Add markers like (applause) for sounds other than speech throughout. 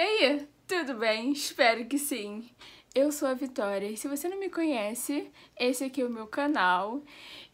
E aí, tudo bem? Espero que sim! Eu sou a Vitória e se você não me conhece, esse aqui é o meu canal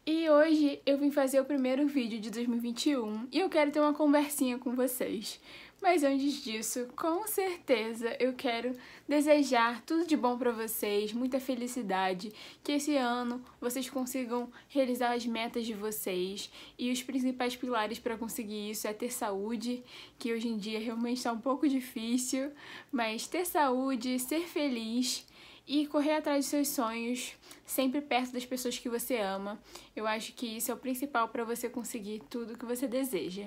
e hoje eu vim fazer o primeiro vídeo de 2021 e eu quero ter uma conversinha com vocês. Mas antes disso, com certeza eu quero desejar tudo de bom para vocês, muita felicidade, que esse ano vocês consigam realizar as metas de vocês e os principais pilares para conseguir isso é ter saúde, que hoje em dia realmente está um pouco difícil, mas ter saúde, ser feliz e correr atrás dos seus sonhos, sempre perto das pessoas que você ama. Eu acho que isso é o principal para você conseguir tudo que você deseja.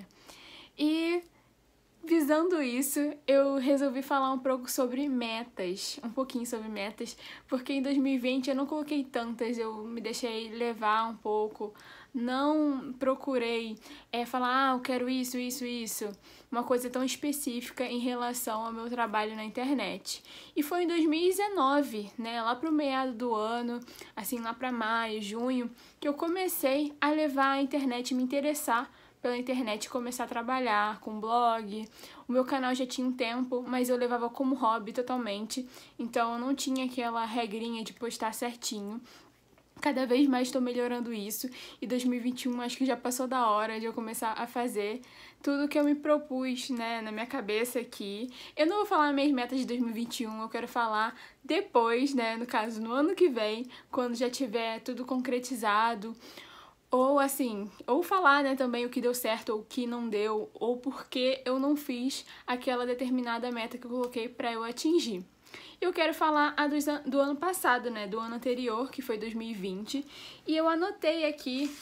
E Visando isso, eu resolvi falar um pouco sobre metas, um pouquinho sobre metas, porque em 2020 eu não coloquei tantas, eu me deixei levar um pouco, não procurei é, falar, ah, eu quero isso, isso, isso, uma coisa tão específica em relação ao meu trabalho na internet. E foi em 2019, né, lá pro meado do ano, assim, lá para maio, junho, que eu comecei a levar a internet me interessar pela internet começar a trabalhar com blog. O meu canal já tinha um tempo, mas eu levava como hobby totalmente, então eu não tinha aquela regrinha de postar certinho. Cada vez mais estou melhorando isso e 2021 acho que já passou da hora de eu começar a fazer tudo que eu me propus, né, na minha cabeça aqui. Eu não vou falar minhas metas de 2021, eu quero falar depois, né, no caso no ano que vem, quando já tiver tudo concretizado, ou assim, ou falar né, também o que deu certo ou o que não deu, ou porque eu não fiz aquela determinada meta que eu coloquei para eu atingir. Eu quero falar a dos, do ano passado, né? Do ano anterior, que foi 2020. E eu anotei aqui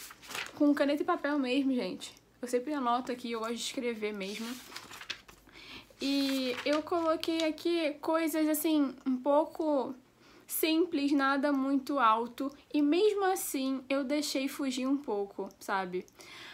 com caneta e papel mesmo, gente. Eu sempre anoto aqui, eu gosto de escrever mesmo. E eu coloquei aqui coisas assim, um pouco simples, nada muito alto, e mesmo assim eu deixei fugir um pouco, sabe?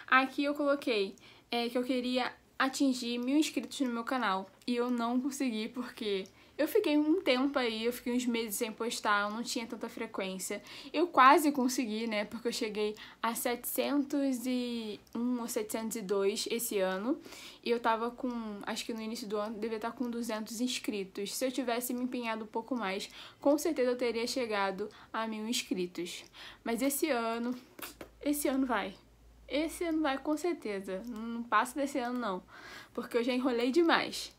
Aqui eu coloquei é, que eu queria atingir mil inscritos no meu canal e eu não consegui porque eu fiquei um tempo aí, eu fiquei uns meses sem postar, eu não tinha tanta frequência. Eu quase consegui, né? Porque eu cheguei a 701 ou 702 esse ano. E eu tava com, acho que no início do ano, devia estar com 200 inscritos. Se eu tivesse me empenhado um pouco mais, com certeza eu teria chegado a mil inscritos. Mas esse ano, esse ano vai. Esse ano vai com certeza. Não passa desse ano, não. Porque eu já enrolei demais.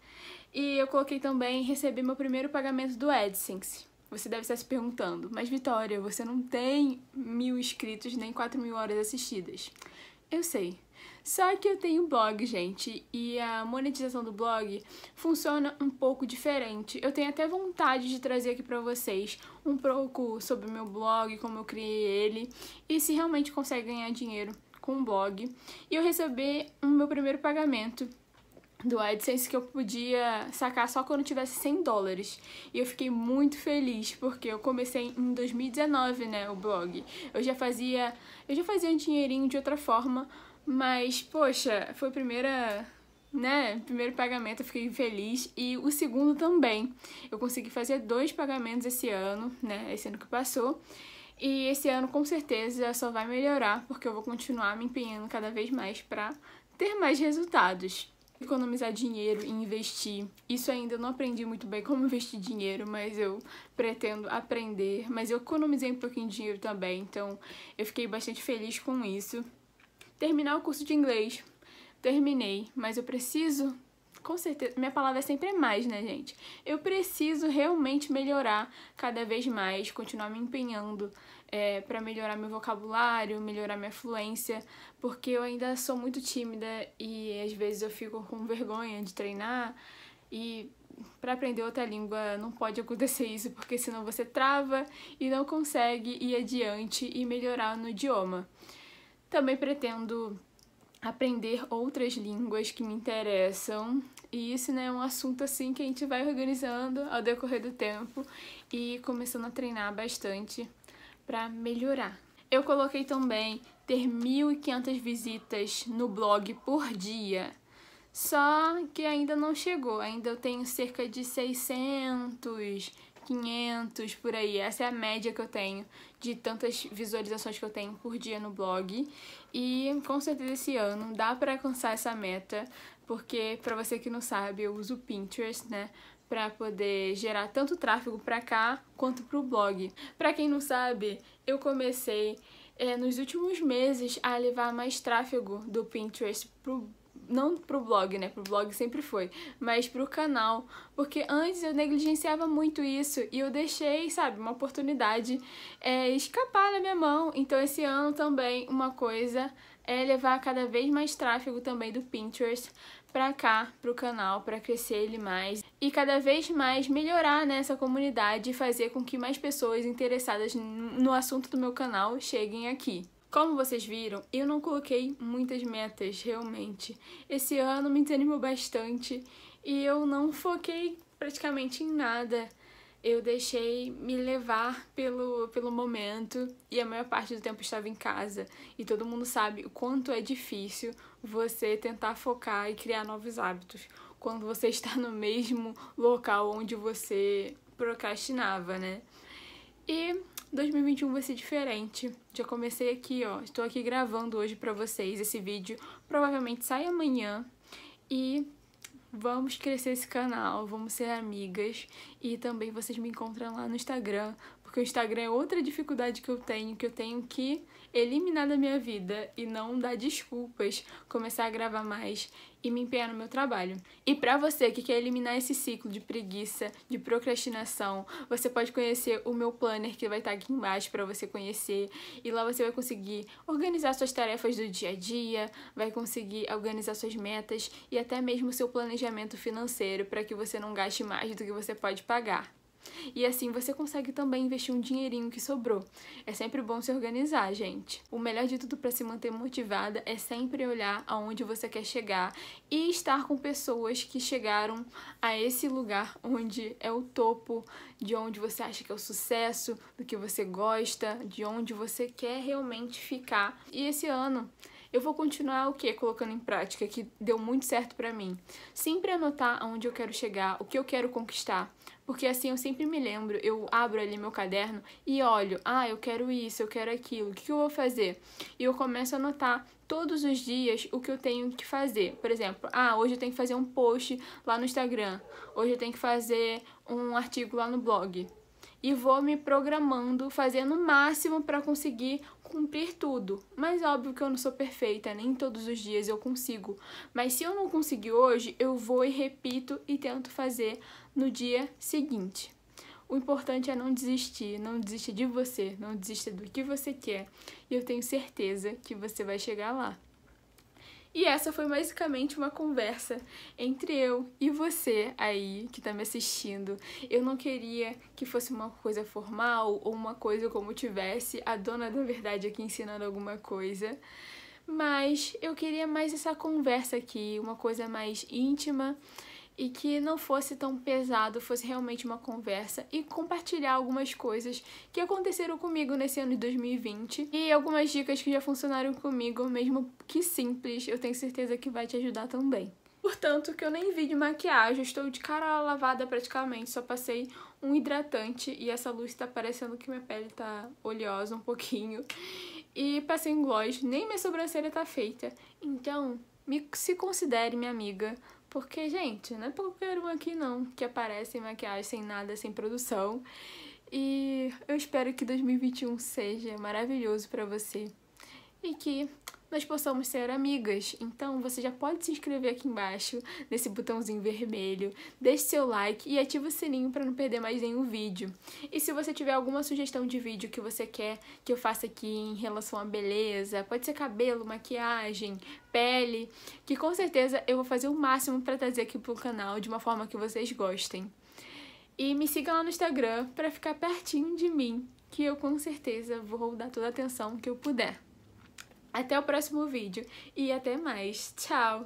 E eu coloquei também, recebi meu primeiro pagamento do AdSense. Você deve estar se perguntando, mas Vitória, você não tem mil inscritos nem quatro mil horas assistidas. Eu sei. Só que eu tenho blog, gente, e a monetização do blog funciona um pouco diferente. Eu tenho até vontade de trazer aqui para vocês um pouco sobre o meu blog, como eu criei ele e se realmente consegue ganhar dinheiro com o blog. E eu recebi o meu primeiro pagamento do AdSense que eu podia sacar só quando tivesse 100 dólares. E eu fiquei muito feliz, porque eu comecei em 2019, né, o blog. Eu já fazia, eu já fazia um dinheirinho de outra forma, mas poxa, foi a primeira né? Primeiro pagamento eu fiquei feliz e o segundo também. Eu consegui fazer dois pagamentos esse ano, né? Esse ano que passou. E esse ano com certeza só vai melhorar, porque eu vou continuar me empenhando cada vez mais para ter mais resultados economizar dinheiro e investir. Isso ainda eu não aprendi muito bem como (laughs) investir dinheiro, mas eu pretendo aprender. Mas eu economizei um pouquinho de dinheiro também, então eu fiquei bastante feliz com isso. Terminar o curso de inglês. Terminei, mas eu preciso com certeza, minha palavra é sempre mais, né, gente? Eu preciso realmente melhorar cada vez mais, continuar me empenhando é, para melhorar meu vocabulário, melhorar minha fluência, porque eu ainda sou muito tímida e às vezes eu fico com vergonha de treinar e para aprender outra língua não pode acontecer isso, porque senão você trava e não consegue ir adiante e melhorar no idioma. Também pretendo aprender outras línguas que me interessam. E isso né, é um assunto assim que a gente vai organizando ao decorrer do tempo e começando a treinar bastante para melhorar. Eu coloquei também ter 1.500 visitas no blog por dia. Só que ainda não chegou, ainda eu tenho cerca de 600, 500 por aí. Essa é a média que eu tenho de tantas visualizações que eu tenho por dia no blog. E com certeza esse ano dá para alcançar essa meta, porque para você que não sabe, eu uso o Pinterest, né? para poder gerar tanto tráfego para cá quanto para o blog. Para quem não sabe, eu comecei é, nos últimos meses a levar mais tráfego do Pinterest pro não pro blog, né? Pro blog sempre foi, mas pro canal, porque antes eu negligenciava muito isso e eu deixei, sabe, uma oportunidade é, escapar da minha mão. Então esse ano também uma coisa é levar cada vez mais tráfego também do Pinterest para cá, para o canal, para crescer ele mais e cada vez mais melhorar nessa comunidade e fazer com que mais pessoas interessadas no assunto do meu canal cheguem aqui. Como vocês viram, eu não coloquei muitas metas realmente. Esse ano me desanimou bastante e eu não foquei praticamente em nada. Eu deixei me levar pelo, pelo momento e a maior parte do tempo estava em casa. E todo mundo sabe o quanto é difícil você tentar focar e criar novos hábitos quando você está no mesmo local onde você procrastinava, né? E 2021 vai ser diferente. Já comecei aqui, ó. Estou aqui gravando hoje para vocês esse vídeo. Provavelmente sai amanhã. E vamos crescer esse canal, vamos ser amigas. E também vocês me encontram lá no Instagram, porque o Instagram é outra dificuldade que eu tenho, que eu tenho que eliminar da minha vida e não dar desculpas, começar a gravar mais e me empenhar no meu trabalho. E para você que quer eliminar esse ciclo de preguiça, de procrastinação, você pode conhecer o meu planner que vai estar aqui embaixo para você conhecer e lá você vai conseguir organizar suas tarefas do dia a dia, vai conseguir organizar suas metas e até mesmo seu planejamento financeiro para que você não gaste mais do que você pode pagar. E assim você consegue também investir um dinheirinho que sobrou. É sempre bom se organizar, gente. O melhor de tudo para se manter motivada é sempre olhar aonde você quer chegar e estar com pessoas que chegaram a esse lugar onde é o topo, de onde você acha que é o sucesso, do que você gosta, de onde você quer realmente ficar. E esse ano eu vou continuar o que colocando em prática que deu muito certo para mim. Sempre anotar aonde eu quero chegar, o que eu quero conquistar porque assim eu sempre me lembro, eu abro ali meu caderno e olho, ah, eu quero isso, eu quero aquilo, o que eu vou fazer? E eu começo a anotar todos os dias o que eu tenho que fazer. Por exemplo, ah, hoje eu tenho que fazer um post lá no Instagram, hoje eu tenho que fazer um artigo lá no blog e vou me programando, fazendo o máximo para conseguir cumprir tudo. Mas óbvio que eu não sou perfeita, nem todos os dias eu consigo. Mas se eu não conseguir hoje, eu vou e repito e tento fazer no dia seguinte. O importante é não desistir, não desista de você, não desista do que você quer. E eu tenho certeza que você vai chegar lá. E essa foi basicamente uma conversa entre eu e você aí que tá me assistindo. Eu não queria que fosse uma coisa formal ou uma coisa como tivesse a dona da verdade aqui ensinando alguma coisa. Mas eu queria mais essa conversa aqui, uma coisa mais íntima e que não fosse tão pesado, fosse realmente uma conversa e compartilhar algumas coisas que aconteceram comigo nesse ano de 2020 e algumas dicas que já funcionaram comigo, mesmo que simples, eu tenho certeza que vai te ajudar também. Portanto, que eu nem vi de maquiagem, estou de cara lavada praticamente, só passei um hidratante e essa luz tá parecendo que minha pele tá oleosa um pouquinho. E passei um gloss, nem minha sobrancelha tá feita. Então, me, se considere minha amiga, porque, gente, não é qualquer um aqui não que aparece em maquiagem, sem nada, sem produção. E eu espero que 2021 seja maravilhoso para você e que nós possamos ser amigas. Então você já pode se inscrever aqui embaixo, nesse botãozinho vermelho, deixe seu like e ative o sininho para não perder mais nenhum vídeo. E se você tiver alguma sugestão de vídeo que você quer que eu faça aqui em relação à beleza, pode ser cabelo, maquiagem, pele, que com certeza eu vou fazer o máximo para trazer aqui pro canal de uma forma que vocês gostem. E me siga lá no Instagram para ficar pertinho de mim, que eu com certeza vou dar toda a atenção que eu puder. Até o próximo vídeo e até mais. Tchau!